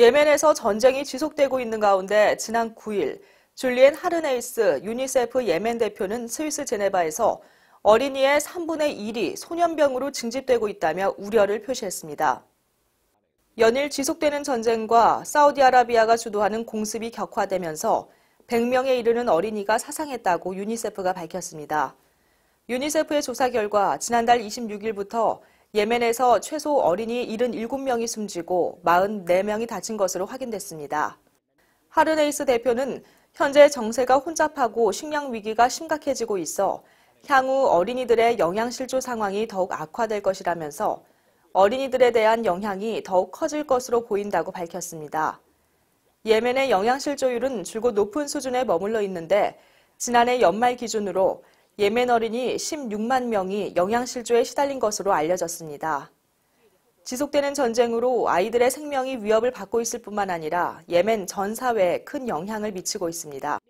예멘에서 전쟁이 지속되고 있는 가운데 지난 9일 줄리엔 하르네이스 유니세프 예멘 대표는 스위스 제네바에서 어린이의 3분의 1이 소년병으로 징집되고 있다며 우려를 표시했습니다. 연일 지속되는 전쟁과 사우디아라비아가 주도하는 공습이 격화되면서 100명에 이르는 어린이가 사상했다고 유니세프가 밝혔습니다. 유니세프의 조사 결과 지난달 26일부터 예멘에서 최소 어린이 77명이 숨지고 44명이 다친 것으로 확인됐습니다. 하르네이스 대표는 현재 정세가 혼잡하고 식량 위기가 심각해지고 있어 향후 어린이들의 영양실조 상황이 더욱 악화될 것이라면서 어린이들에 대한 영향이 더욱 커질 것으로 보인다고 밝혔습니다. 예멘의 영양실조율은 줄곧 높은 수준에 머물러 있는데 지난해 연말 기준으로 예멘 어린이 16만 명이 영양실조에 시달린 것으로 알려졌습니다. 지속되는 전쟁으로 아이들의 생명이 위협을 받고 있을 뿐만 아니라 예멘 전 사회에 큰 영향을 미치고 있습니다.